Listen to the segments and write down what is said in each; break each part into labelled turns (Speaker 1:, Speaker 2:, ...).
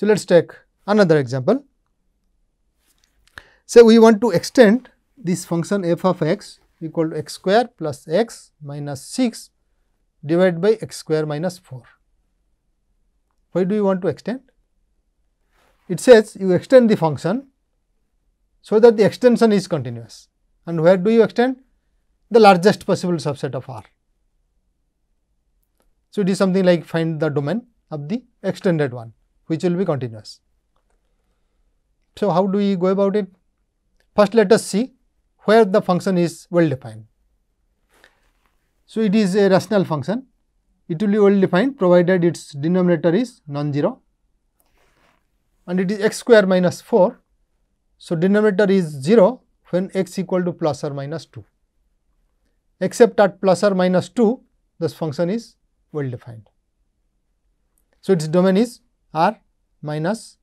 Speaker 1: So, let us take another example. Say we want to extend this function f of x equal to x square plus x minus 6 divided by x square minus 4. Why do you want to extend? It says you extend the function so that the extension is continuous and where do you extend? The largest possible subset of R. So, it is something like find the domain of the extended one which will be continuous. So, how do we go about it? First, let us see where the function is well defined. So, it is a rational function. It will be well defined provided its denominator is non-zero and it is x square minus 4. So, denominator is 0 when x equal to plus or minus 2. Except at plus or minus 2, this function is well defined. So, its domain is R minus,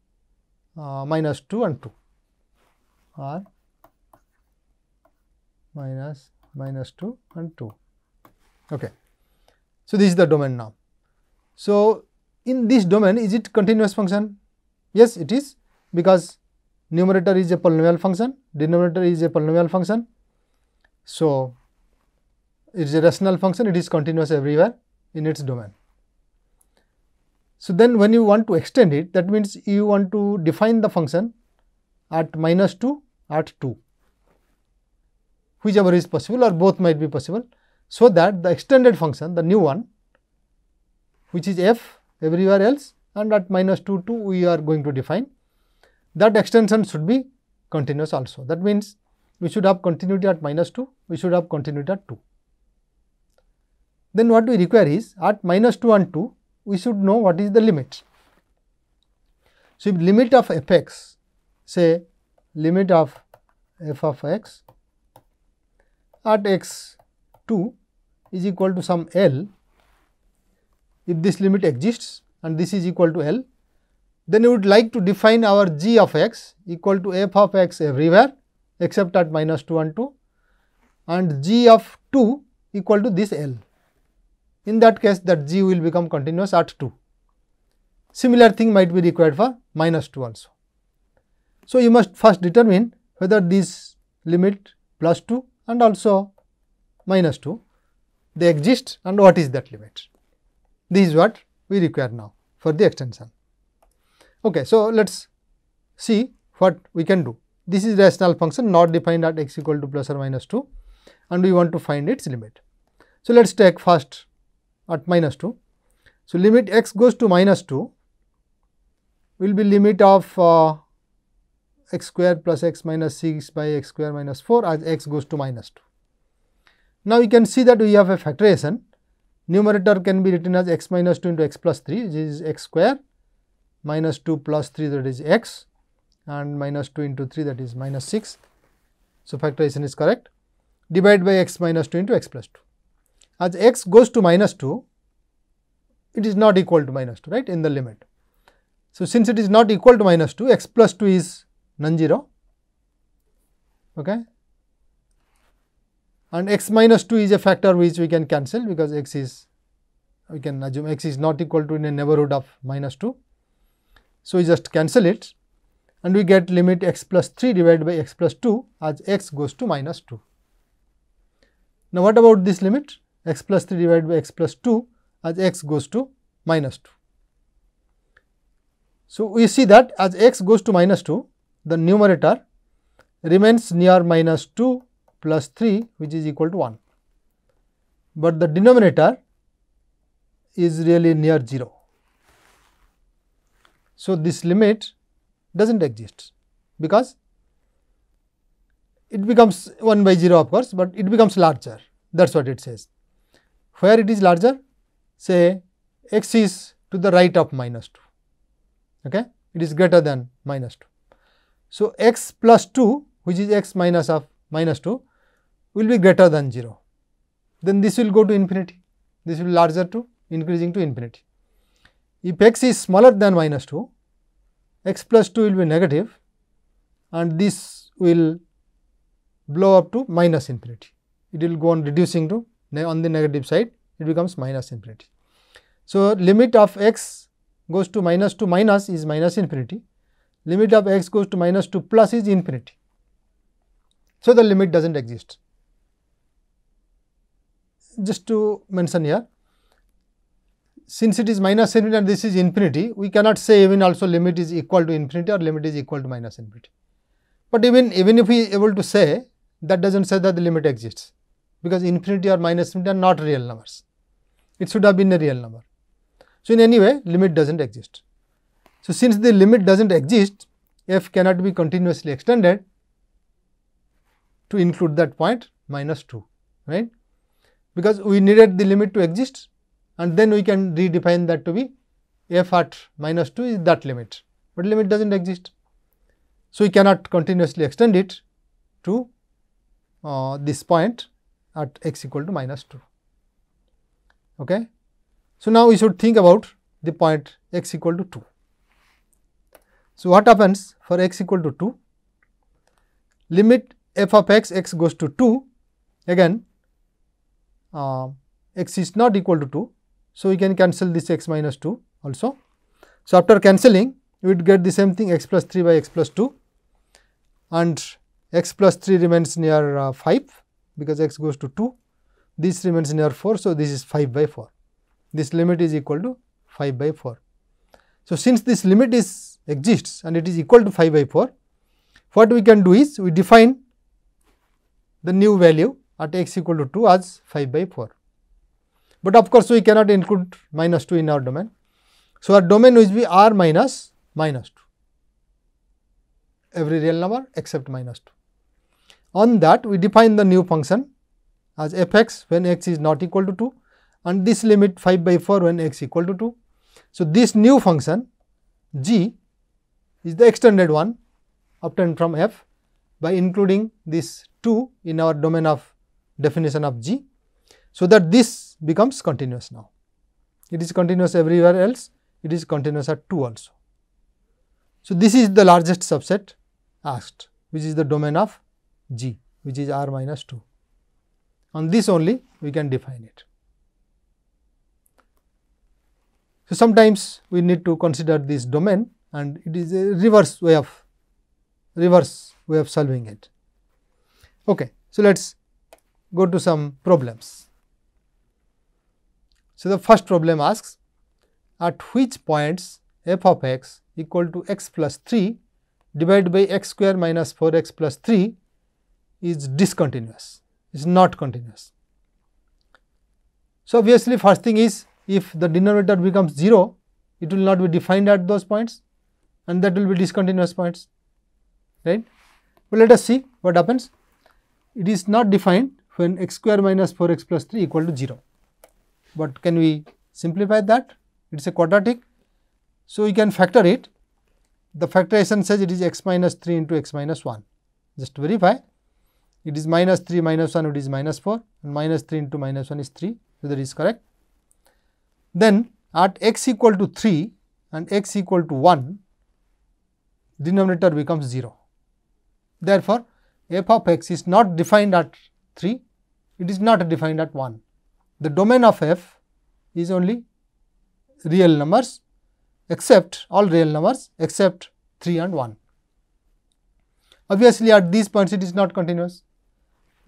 Speaker 1: uh, minus 2 and 2 or minus minus 2 and 2. Okay. So, this is the domain now. So, in this domain is it continuous function? Yes, it is because numerator is a polynomial function, denominator is a polynomial function. So, it is a rational function, it is continuous everywhere in its domain. So then when you want to extend it, that means you want to define the function at minus 2 at 2, whichever is possible or both might be possible. So that the extended function, the new one, which is f everywhere else and at minus 2 2 we are going to define, that extension should be continuous also. That means we should have continuity at minus 2, we should have continuity at 2. Then what we require is at minus 2 and 2, we should know what is the limit. So, if limit of f x say limit of f of x at x 2 is equal to some L, if this limit exists and this is equal to L, then we would like to define our g of x equal to f of x everywhere except at minus 2 and 2 and g of 2 equal to this L in that case that g will become continuous at 2. Similar thing might be required for minus 2 also. So, you must first determine whether this limit plus 2 and also minus 2 they exist and what is that limit. This is what we require now for the extension. Okay, so, let us see what we can do. This is rational function not defined at x equal to plus or minus 2 and we want to find its limit. So, let us take first at minus 2. So, limit x goes to minus 2 will be limit of uh, x square plus x minus 6 by x square minus 4 as x goes to minus 2. Now, you can see that we have a factorization numerator can be written as x minus 2 into x plus 3 which is x square minus 2 plus 3 that is x and minus 2 into 3 that is minus 6. So, factorization is correct Divide by x minus 2 into x plus 2 as x goes to minus 2, it is not equal to minus 2, right, in the limit. So, since it is not equal to minus 2, x plus 2 is non-zero, okay, and x minus 2 is a factor which we can cancel because x is, we can assume x is not equal to in a neighborhood of minus 2. So, we just cancel it and we get limit x plus 3 divided by x plus 2 as x goes to minus 2. Now, what about this limit? x plus 3 divided by x plus 2 as x goes to minus 2. So, we see that as x goes to minus 2, the numerator remains near minus 2 plus 3 which is equal to 1, but the denominator is really near 0. So, this limit does not exist because it becomes 1 by 0 of course, but it becomes larger that is what it says where it is larger? Say x is to the right of minus 2, okay? it is greater than minus 2. So, x plus 2 which is x minus of minus 2 will be greater than 0, then this will go to infinity, this will larger to increasing to infinity. If x is smaller than minus 2, x plus 2 will be negative and this will blow up to minus infinity, it will go on reducing to on the negative side it becomes minus infinity. So, limit of x goes to minus to minus is minus infinity, limit of x goes to minus to plus is infinity. So, the limit does not exist. Just to mention here, since it is minus infinity and this is infinity, we cannot say even also limit is equal to infinity or limit is equal to minus infinity. But even, even if we able to say that does not say that the limit exists because infinity or minus infinity are not real numbers. It should have been a real number. So, in any way limit does not exist. So, since the limit does not exist, f cannot be continuously extended to include that point minus 2, right. Because we needed the limit to exist and then we can redefine that to be f at minus 2 is that limit, but limit does not exist. So, we cannot continuously extend it to uh, this point at x equal to minus 2. Okay? So, now we should think about the point x equal to 2. So, what happens for x equal to 2? Limit f of x, x goes to 2, again uh, x is not equal to 2. So, we can cancel this x minus 2 also. So, after cancelling we would get the same thing x plus 3 by x plus 2 and x plus 3 remains near uh, 5 because x goes to 2 this remains in R 4 so this is 5 by 4 this limit is equal to 5 by 4 so since this limit is exists and it is equal to 5 by 4 what we can do is we define the new value at x equal to 2 as 5 by 4 but of course we cannot include minus 2 in our domain so our domain will be r minus minus 2 every real number except minus 2 on that we define the new function as f x when x is not equal to 2 and this limit 5 by 4 when x equal to 2. So, this new function g is the extended one obtained from f by including this 2 in our domain of definition of g. So, that this becomes continuous now. It is continuous everywhere else, it is continuous at 2 also. So, this is the largest subset asked which is the domain of g which is r minus 2. On this only we can define it. So, sometimes we need to consider this domain and it is a reverse way of reverse way of solving it. Okay. So, let us go to some problems. So, the first problem asks at which points f of x equal to x plus 3 divided by x square minus 4 x plus 3 is discontinuous, is not continuous. So, obviously, first thing is if the denominator becomes 0, it will not be defined at those points and that will be discontinuous points, right. But let us see what happens. It is not defined when x square minus 4x plus 3 equal to 0, but can we simplify that? It is a quadratic. So, we can factor it. The factorization says it is x minus 3 into x minus 1. Just verify it is minus 3 minus 1 it is minus 4 and minus 3 into minus 1 is 3 so that is correct. Then at x equal to 3 and x equal to 1 denominator becomes 0. Therefore, f of x is not defined at 3 it is not defined at 1. The domain of f is only real numbers except all real numbers except 3 and 1. Obviously, at these points it is not continuous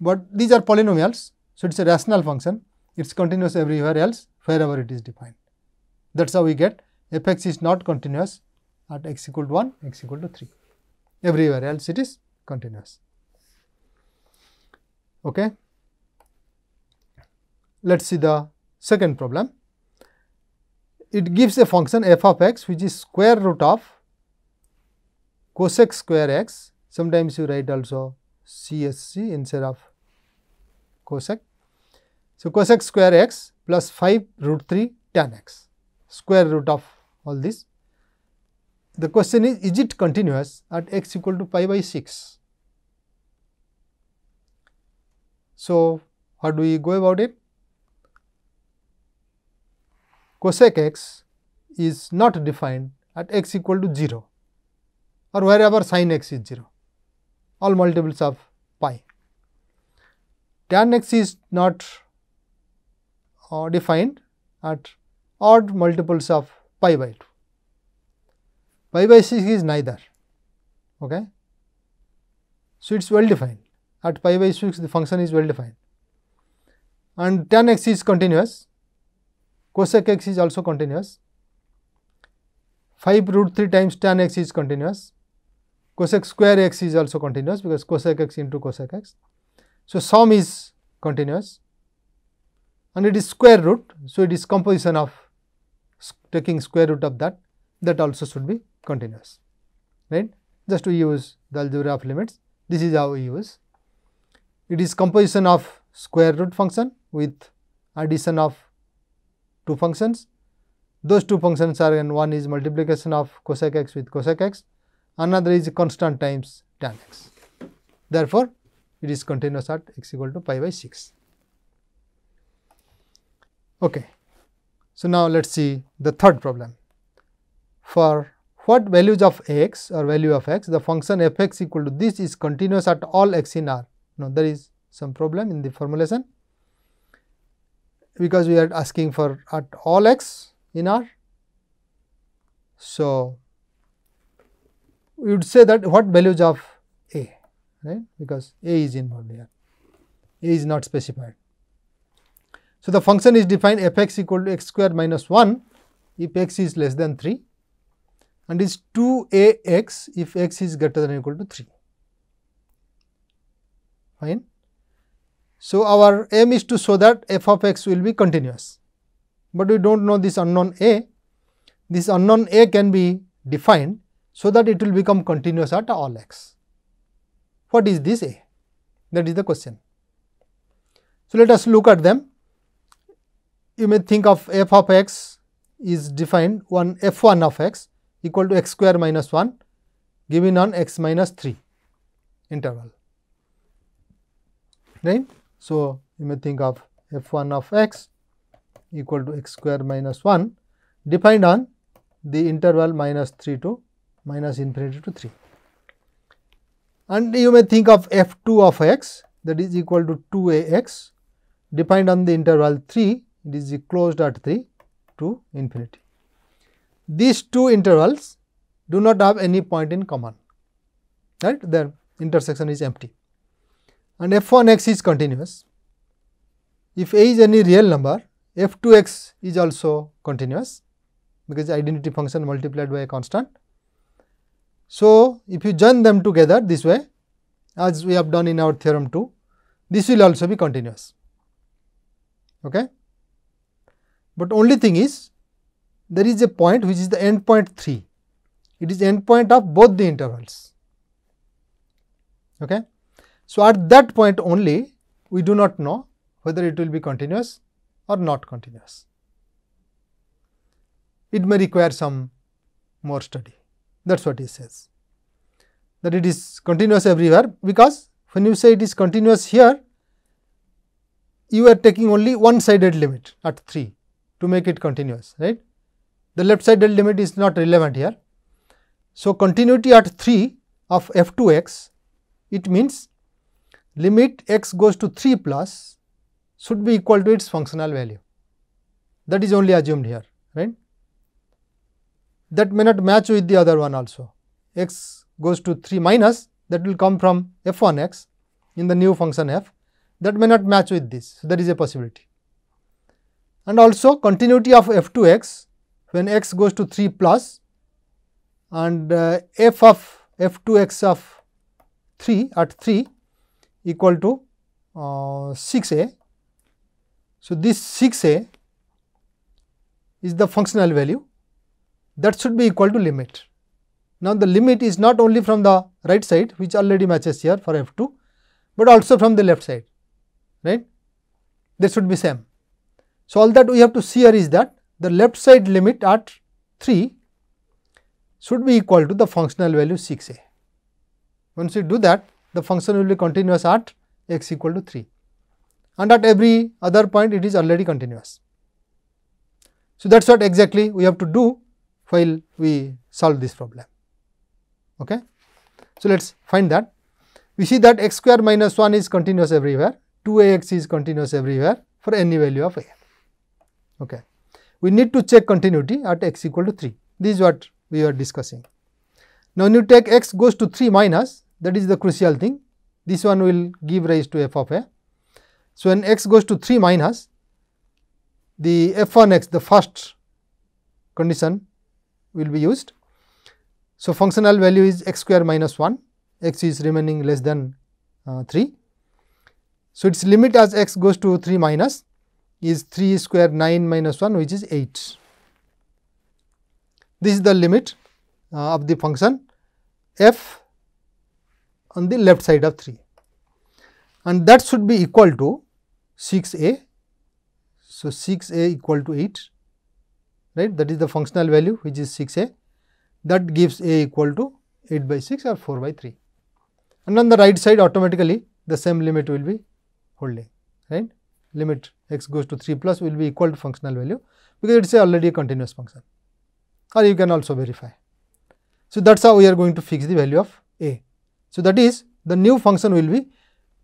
Speaker 1: but these are polynomials. So, it is a rational function, it is continuous everywhere else wherever it is defined. That is how we get f x is not continuous at x equal to 1, x equal to 3, everywhere else it is continuous. Okay. Let us see the second problem. It gives a function f of x which is square root of cosec square x, sometimes you write also CSC instead of cosec. So, cosec square x plus 5 root 3 tan x square root of all this. The question is is it continuous at x equal to pi by 6? So, how do we go about it? Cosec x is not defined at x equal to 0 or wherever sin x is 0, all multiples of pi tan x is not uh, defined at odd multiples of pi by 2. Pi by 6 is neither. Okay? So, it is well defined at pi by 6 the function is well defined and tan x is continuous, cosec x is also continuous, 5 root 3 times tan x is continuous, cosec square x is also continuous because cosec x into cosec x so, sum is continuous and it is square root. So, it is composition of taking square root of that that also should be continuous right just to use the algebra of limits this is how we use it is composition of square root function with addition of two functions those two functions are and one is multiplication of cosec x with cosec x another is constant times tan x therefore it is continuous at x equal to pi by 6. Okay. So, now let us see the third problem. For what values of x or value of x, the function f x equal to this is continuous at all x in R. Now, there is some problem in the formulation because we are asking for at all x in R. So, we would say that what values of right because a is involved here a is not specified. So, the function is defined f x equal to x square minus 1 if x is less than 3 and is 2 a x if x is greater than equal to 3 fine. So, our aim is to show that f of x will be continuous, but we do not know this unknown a. This unknown a can be defined so that it will become continuous at all x. What is this A? That is the question. So, let us look at them. You may think of f of x is defined one f 1 of x equal to x square minus 1 given on x minus 3 interval. Right? So, you may think of f 1 of x equal to x square minus 1 defined on the interval minus 3 to minus infinity to 3 and you may think of f 2 of x that is equal to 2 a x defined on the interval 3 it is closed at 3 to infinity. These two intervals do not have any point in common right their intersection is empty and f 1 x is continuous. If a is any real number f 2 x is also continuous because identity function multiplied by a constant so, if you join them together this way as we have done in our theorem 2, this will also be continuous. Okay? But only thing is there is a point which is the end point 3, it is end point of both the intervals. Okay? So, at that point only we do not know whether it will be continuous or not continuous. It may require some more study that is what he says. That it is continuous everywhere because when you say it is continuous here, you are taking only one sided limit at 3 to make it continuous, right. The left sided limit is not relevant here. So, continuity at 3 of f 2 x, it means limit x goes to 3 plus should be equal to its functional value. That is only assumed here, right that may not match with the other one also. x goes to 3 minus that will come from f1x in the new function f that may not match with this. So, that is a possibility. And also continuity of f2x when x goes to 3 plus and uh, f of f2x of 3 at 3 equal to uh, 6a. So, this 6a is the functional value that should be equal to limit. Now, the limit is not only from the right side which already matches here for F2, but also from the left side, right. They should be same. So, all that we have to see here is that the left side limit at 3 should be equal to the functional value 6a. Once you do that, the function will be continuous at x equal to 3 and at every other point it is already continuous. So, that is what exactly we have to do while we solve this problem. Okay. So, let us find that. We see that x square minus 1 is continuous everywhere, 2ax is continuous everywhere for any value of a. Okay. We need to check continuity at x equal to 3. This is what we were discussing. Now, when you take x goes to 3 minus that is the crucial thing, this one will give rise to f of a. So, when x goes to 3 minus the f 1 x the first condition will be used. So, functional value is x square minus 1, x is remaining less than uh, 3. So, its limit as x goes to 3 minus is 3 square 9 minus 1 which is 8. This is the limit uh, of the function f on the left side of 3 and that should be equal to 6a. So, 6a equal to 8 right that is the functional value which is 6a that gives a equal to 8 by 6 or 4 by 3 and on the right side automatically the same limit will be holding right limit x goes to 3 plus will be equal to functional value because it is already a continuous function or you can also verify. So, that is how we are going to fix the value of a. So, that is the new function will be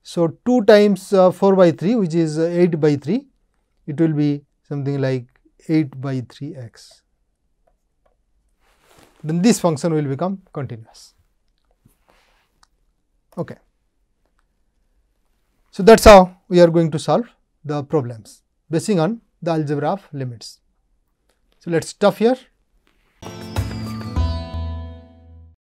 Speaker 1: so 2 times uh, 4 by 3 which is uh, 8 by 3 it will be something like 8 by 3x. Then this function will become continuous. Okay. So that's how we are going to solve the problems basing on the algebra of limits. So let's stop here.